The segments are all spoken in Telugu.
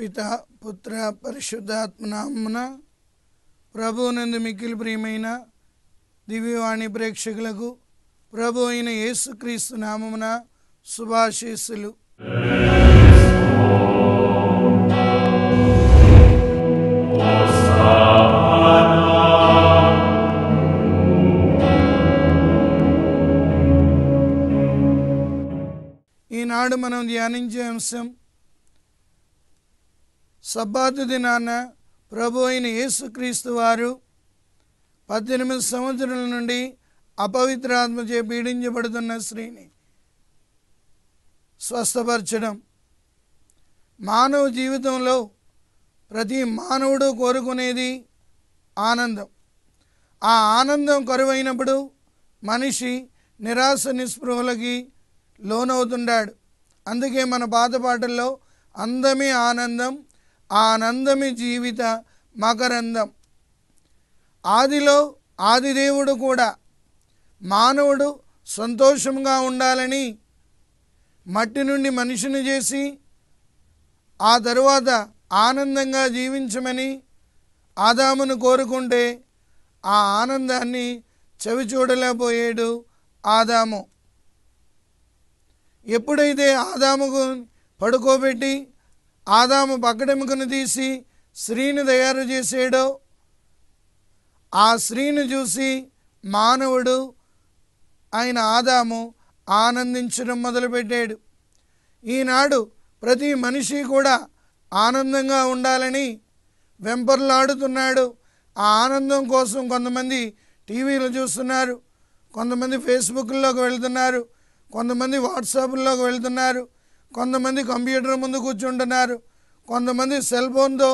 పిత పుత్ర పరిశుద్ధాత్మనామున ప్రభునందు మిక్కిలి ప్రియమైన దివ్యవాణి ప్రేక్షకులకు ప్రభు అయిన యేసుక్రీస్తు నామమున శుభాశీస్సులు ఈనాడు మనం ధ్యానించే అంశం సబ్బాతు దినాన ప్రభు అయిన యేసుక్రీస్తు వారు పద్దెనిమిది సంవత్సరాల నుండి అపవిత్రాత్మచే పీడించబడుతున్న స్త్రీని స్వస్థపరచడం మానవ జీవితంలో ప్రతి మానవుడు కోరుకునేది ఆనందం ఆ ఆనందం కరువైనప్పుడు మనిషి నిరాశ నిస్పృహలకి లోనవుతుండాడు అందుకే మన పాత పాటల్లో అందమే ఆనందం ఆనందమి జీవిత మకరందం ఆదిలో ఆదిదేవుడు కూడా మానవుడు సంతోషంగా ఉండాలని మట్టి నుండి మనిషిని చేసి ఆ తరువాత ఆనందంగా జీవించమని ఆదామును కోరుకుంటే ఆ ఆనందాన్ని చవి చూడలేకపోయాడు ఆదాము ఎప్పుడైతే ఆదాముకు పడుకోబెట్టి ఆదాము బగ్గడెముకను తీసి స్త్రీని తయారు చేసాడో ఆ స్త్రీని చూసి మానవుడు ఆయన ఆదాము ఆనందించడం మొదలుపెట్టాడు ఈనాడు ప్రతి మనిషి కూడా ఆనందంగా ఉండాలని వెంపర్లాడుతున్నాడు ఆ ఆనందం కోసం కొంతమంది టీవీలు చూస్తున్నారు కొంతమంది ఫేస్బుక్లోకి వెళ్తున్నారు కొంతమంది వాట్సాప్లోకి వెళ్తున్నారు కొంతమంది కంప్యూటర్ ముందు కూర్చుంటున్నారు కొంతమంది సెల్ ఫోన్తో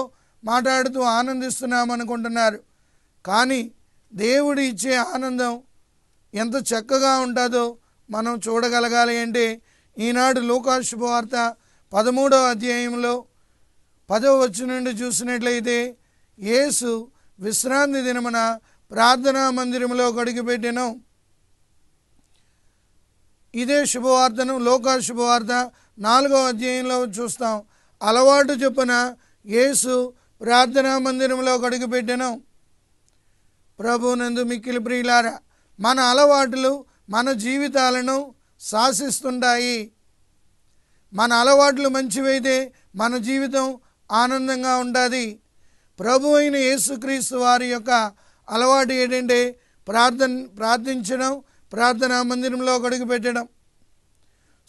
మాట్లాడుతూ ఆనందిస్తున్నామనుకుంటున్నారు కానీ దేవుడు ఇచ్చే ఆనందం ఎంత చక్కగా ఉంటుందో మనం చూడగలగాలి అంటే ఈనాడు లోకాశుభవార్త పదమూడవ అధ్యాయంలో పదవ వచ్చి నుండి చూసినట్లయితే యేసు విశ్రాంతి దినమున ప్రార్థనా మందిరంలో గడిగిపెట్టాను ఇదే శుభవార్తను లోకాశుభవార్త నాలుగవ అధ్యాయంలో చూస్తాం అలవాటు చొప్పున యేసు ప్రార్థనా మందిరంలో కడుగుపెట్టను ప్రభునందు మిక్కిలి ప్రియులారా మన అలవాటులు మన జీవితాలను శాసిస్తుంటాయి మన అలవాట్లు మంచివైతే మన జీవితం ఆనందంగా ఉంటుంది ప్రభు అయిన యేసుక్రీస్తు వారి యొక్క అలవాటు ఏంటంటే ప్రార్థన ప్రార్థించడం ప్రార్థనా మందిరంలో అడుగు పెట్టడం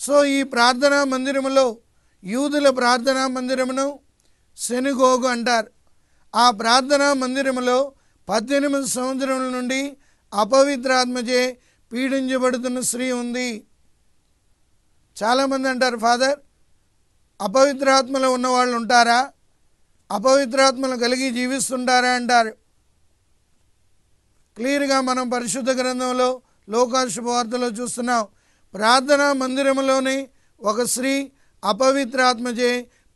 సో ఈ ప్రార్థనా మందిరంలో యూదుల ప్రార్థనా మందిరమును శనుగోగు అంటారు ఆ ప్రార్థనా మందిరములో పద్దెనిమిది సంవత్సరముల నుండి అపవిత్రాత్మచే పీడించబడుతున్న స్త్రీ ఉంది చాలామంది అంటారు ఫాదర్ అపవిత్రాత్మలో ఉన్నవాళ్ళు ఉంటారా అపవిత్రాత్మలు కలిగి జీవిస్తుంటారా అంటారు క్లియర్గా మనం పరిశుద్ధ గ్రంథంలో లోకాశుభవార్తలో చూస్తున్నాం ప్రార్థనా మందిరంలోని ఒక స్త్రీ అపవిత్రాత్మచే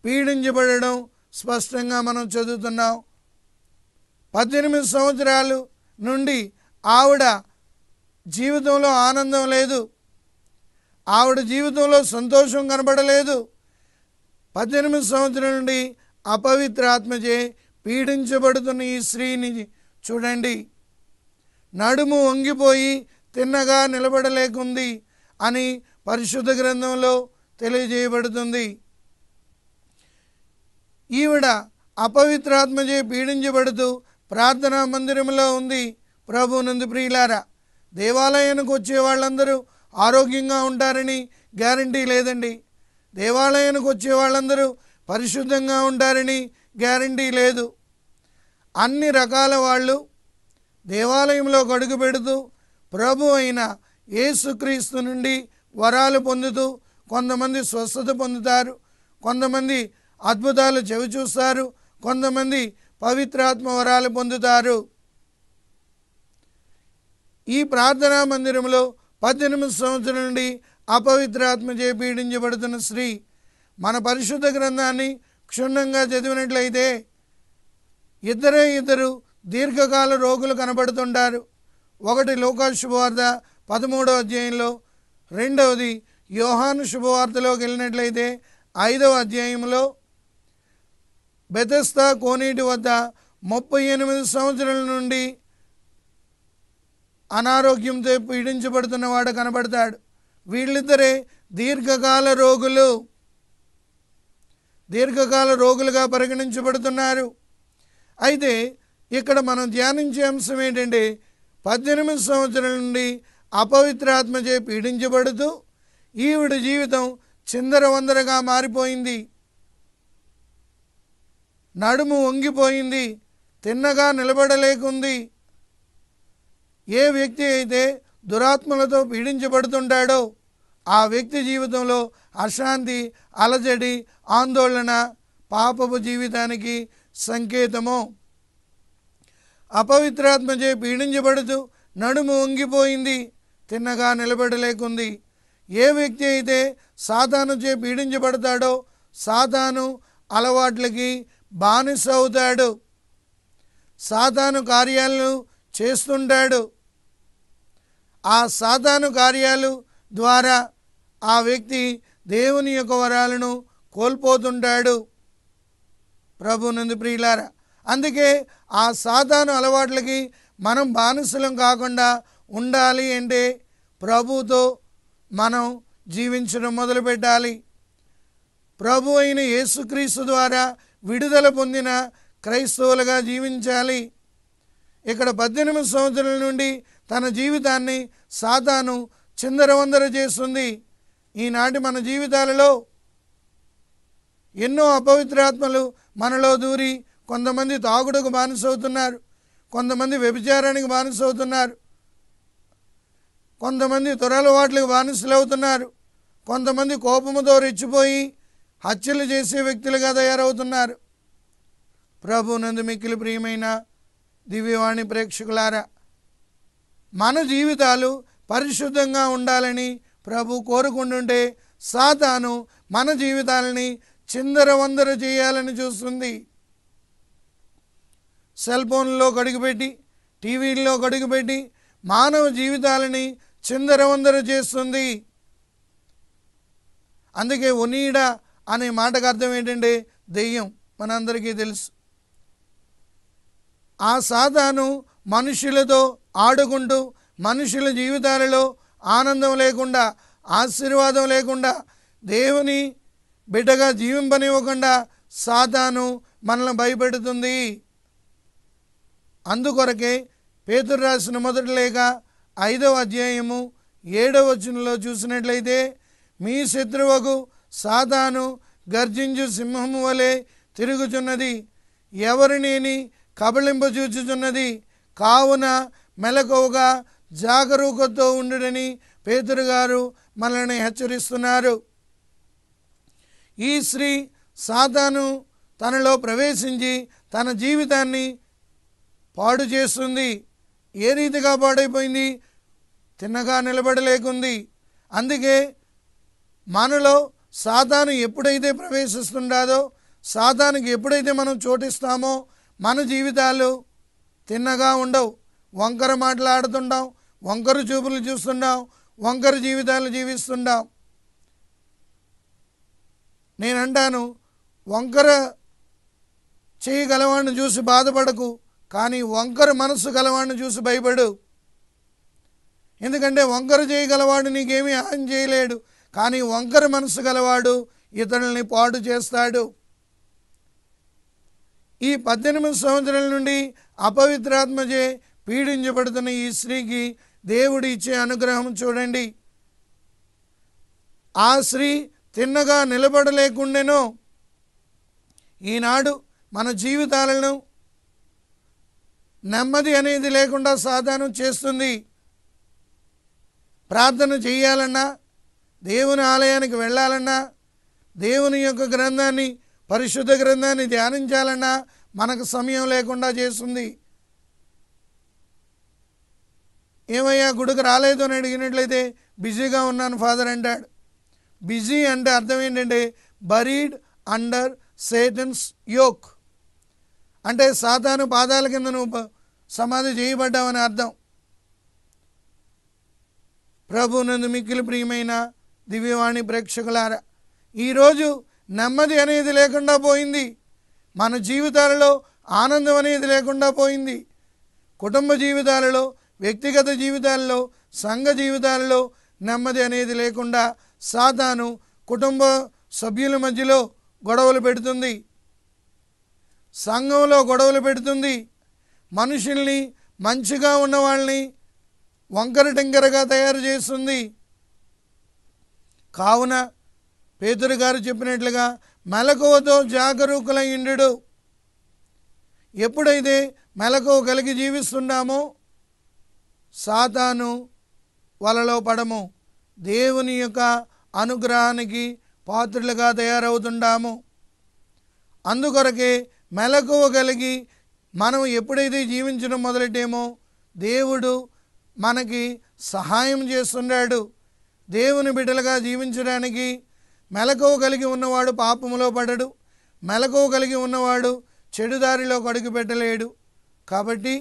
పీడించబడడం స్పష్టంగా మనం చదువుతున్నాం పద్దెనిమిది సంవత్సరాలు నుండి ఆవిడ జీవితంలో ఆనందం లేదు ఆవిడ జీవితంలో సంతోషం కనబడలేదు పద్దెనిమిది సంవత్సరం నుండి అపవిత్రాత్మచే పీడించబడుతున్న ఈ స్త్రీని చూడండి నడుము వంగిపోయి తిన్నగా నిలబడలేకుంది అని పరిశుద్ధ గ్రంథంలో తెలియజేయబడుతుంది ఈవిడ అపవిత్రాత్మచే పీడించబడుతూ ప్రార్థనా మందిరంలో ఉంది ప్రభునందు ప్రియులారా దేవాలయానికి వచ్చే వాళ్ళందరూ ఆరోగ్యంగా ఉంటారని గ్యారంటీ లేదండి దేవాలయానికి వచ్చే వాళ్ళందరూ పరిశుద్ధంగా ఉంటారని గ్యారంటీ లేదు అన్ని రకాల వాళ్ళు దేవాలయంలో గడుగు పెడుతూ ప్రభు అయిన ఏసుక్రీస్తు నుండి వరాలు పొందుతూ కొంతమంది స్వస్థత పొందుతారు కొంతమంది అద్భుతాలు చెవి చూస్తారు కొంతమంది పవిత్రాత్మ వరాలు పొందుతారు ఈ ప్రార్థనా మందిరంలో పద్దెనిమిది సంవత్సరాల నుండి అపవిత్రాత్మచే పీడించబడుతున్న స్త్రీ మన పరిశుద్ధ గ్రంథాన్ని క్షుణ్ణంగా చదివినట్లయితే ఇద్దరే ఇద్దరు దీర్ఘకాల రోగులు కనబడుతుంటారు ఒకటి లోకాశుభవార్త పదమూడవ అధ్యాయంలో రెండవది యోహాను శుభవార్తలోకి వెళ్ళినట్లయితే ఐదవ అధ్యాయంలో బెతస్తా కోనేటి వద్ద ముప్పై ఎనిమిది సంవత్సరాల నుండి అనారోగ్యంతో పీడించబడుతున్నవాడు కనబడతాడు వీళ్ళిద్దరే దీర్ఘకాల రోగులు దీర్ఘకాల రోగులుగా పరిగణించబడుతున్నారు అయితే ఇక్కడ మనం ధ్యానించే అంశం ఏంటంటే పద్దెనిమిది సంవత్సరాల నుండి అపవిత్రాత్మచే పీడించబడుతూ ఈవిడ జీవితం చిందరవందరగా మారిపోయింది నడుము వంగిపోయింది తిన్నగా నిలబడలేకుంది ఏ వ్యక్తి అయితే దురాత్మలతో పీడించబడుతుంటాడో ఆ వ్యక్తి జీవితంలో అశాంతి అలజడి ఆందోళన పాపపు జీవితానికి సంకేతము అపవిత్రాత్మచే పీడించబడుతూ నడుము వంగిపోయింది తిన్నగా నిలబడలేకుంది ఏ వ్యక్తి అయితే సాధాను చే పీడించబడతాడో సాధాను అలవాట్లకి బానిస అవుతాడు సాధాను కార్యాలను చేస్తుంటాడు ఆ సాధాను కార్యాలు ద్వారా ఆ వ్యక్తి దేవుని యొక్క వరాలను కోల్పోతుంటాడు ప్రభు నందు ప్రియులారా అందుకే ఆ సాధాను అలవాట్లకి మనం బానిసలం కాకుండా ఉండాలి అంటే ప్రభుతో మనం జీవించడం మొదలు పెట్టాలి ప్రభు అయిన యేసుక్రీస్తు ద్వారా విడుదల పొందిన క్రైస్తవులుగా జీవించాలి ఇక్కడ పద్దెనిమిది సంవత్సరాల నుండి తన జీవితాన్ని సాతాను చిందరవందర చేస్తుంది ఈనాటి మన జీవితాలలో ఎన్నో అపవిత్రాత్మలు మనలో దూరి కొంతమంది తాగుడుకు బానిసవుతున్నారు కొంతమంది వ్యభిచారానికి బానిసవుతున్నారు కొంతమంది తురలవాట్లకు బానిసలు అవుతున్నారు కొంతమంది కోపముతో రెచ్చిపోయి హత్యలు చేసే వ్యక్తులుగా తయారవుతున్నారు ప్రభు నందు మిక్కిలి ప్రియమైన దివ్యవాణి ప్రేక్షకులారా మన జీవితాలు పరిశుద్ధంగా ఉండాలని ప్రభు కోరుకుంటుంటే సాతాను మన జీవితాలని చిందర వందర చేయాలని చూస్తుంది సెల్ ఫోన్లో గడుగుపెట్టి టీవీల్లో గడుగుపెట్టి మానవ జీవితాలని చిందరవందర చేస్తుంది అందుకే ఒనీడ అనే మాటకు అర్థం ఏంటంటే దెయ్యం మనందరికీ తెలుసు ఆ సాధాను మనుషులతో ఆడుకుంటూ మనుషుల జీవితాలలో ఆనందం లేకుండా ఆశీర్వాదం లేకుండా దేవుని బిడ్డగా జీవింపనివ్వకుండా సాతాను మనల్ని భయపెడుతుంది అందుకొరకే పేతురు రాసిన మొదటి లేక ఐదవ అధ్యాయము ఏడవ వచనంలో చూసినట్లయితే మీ శత్రువుకు సాధాను గర్జించు సింహము వలె తిరుగుచున్నది ఎవరినేని కబళింపచూచుచున్నది కావున మెలకువగా జాగరూకతో ఉండుడని గారు మనల్ని హెచ్చరిస్తున్నారు ఈ స్త్రీ సాతాను తనలో ప్రవేశించి తన జీవితాన్ని పాడు చేస్తుంది ఏ రీతిగా పాడైపోయింది తిన్నగా నిలబడలేకుంది అందుకే మనలో సాతాను ఎప్పుడైతే ప్రవేశిస్తుండాదో సాతానికి ఎప్పుడైతే మనం చోటిస్తామో మన జీవితాలు తిన్నగా ఉండవు వంకర మాట్లాడుతుంటాం వంకర చూపులు చూస్తుంటాం వంకర జీవితాలు జీవిస్తుంటాం నేనంటాను వంకర చేయగలవాడిని చూసి బాధపడకు కానీ వంకరు మనస్సు గలవాడిని చూసి భయపడు ఎందుకంటే వంకరు చేయగలవాడు నీకేమీ హాని చేయలేడు కానీ వంకరు మనసు గలవాడు ఇతరుల్ని పాడు చేస్తాడు ఈ పద్దెనిమిది సంవత్సరాల నుండి అపవిత్రాత్మచే పీడించబడుతున్న ఈ స్త్రీకి దేవుడు ఇచ్చే అనుగ్రహం చూడండి ఆ స్త్రీ తిన్నగా నిలబడలేకుండెనో ఈనాడు మన జీవితాలను నెమ్మది అనేది లేకుండా సాధనం చేస్తుంది ప్రార్థన చేయాలన్నా దేవుని ఆలయానికి వెళ్ళాలన్నా దేవుని యొక్క గ్రంథాన్ని పరిశుద్ధ గ్రంథాన్ని ధ్యానించాలన్నా మనకు సమయం లేకుండా చేస్తుంది ఏమయ్యా గుడికి రాలేదు అని అడిగినట్లయితే బిజీగా ఉన్నాను ఫాదర్ అంటాడు బిజీ అంటే అర్థం ఏంటంటే బరీడ్ అండర్ సేటన్స్ యోక్ అంటే సాతాను పాదాల కింద నువ్వు సమాధి చేయబడ్డావని అర్థం నందు మిక్కిలి ప్రియమైన దివ్యవాణి ప్రేక్షకులారా ఈరోజు నెమ్మది అనేది లేకుండా పోయింది మన జీవితాలలో ఆనందం అనేది లేకుండా పోయింది కుటుంబ జీవితాలలో వ్యక్తిగత జీవితాలలో సంఘ జీవితాలలో నెమ్మది అనేది లేకుండా సాతాను కుటుంబ సభ్యుల మధ్యలో గొడవలు పెడుతుంది సంఘంలో గొడవలు పెడుతుంది మనుషుల్ని మంచిగా ఉన్నవాళ్ళని వంకర టింకరగా తయారు చేస్తుంది కావున పేదరు గారు చెప్పినట్లుగా మెలకువతో జాగరూకులయ్యుండు ఎప్పుడైతే మెలకువ కలిగి జీవిస్తున్నామో సాతాను వలలో పడము దేవుని యొక్క అనుగ్రహానికి పాత్రులుగా తయారవుతుంటాము అందుకొరకే మెలకువ కలిగి మనం ఎప్పుడైతే జీవించడం మొదలెట్టేమో దేవుడు మనకి సహాయం చేస్తున్నాడు దేవుని బిడ్డలుగా జీవించడానికి మెలకువ కలిగి ఉన్నవాడు పాపములో పడడు మెలకువ కలిగి ఉన్నవాడు చెడుదారిలో కడుగు పెట్టలేడు కాబట్టి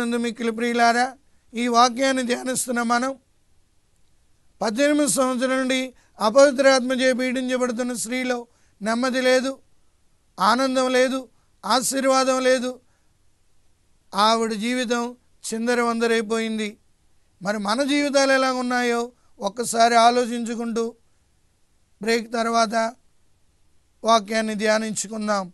నందు మిక్కిలి ప్రియులారా ఈ వాక్యాన్ని ధ్యానిస్తున్న మనం పద్దెనిమిది సంవత్సరం నుండి అపవిత్రాత్మచే పీడించబడుతున్న స్త్రీలో నెమ్మది లేదు ఆనందం లేదు ఆశీర్వాదం లేదు ఆవిడ జీవితం చిందర వందరైపోయింది మరి మన జీవితాలు ఎలా ఉన్నాయో ఒక్కసారి ఆలోచించుకుంటూ బ్రేక్ తర్వాత వాక్యాన్ని ధ్యానించుకుందాం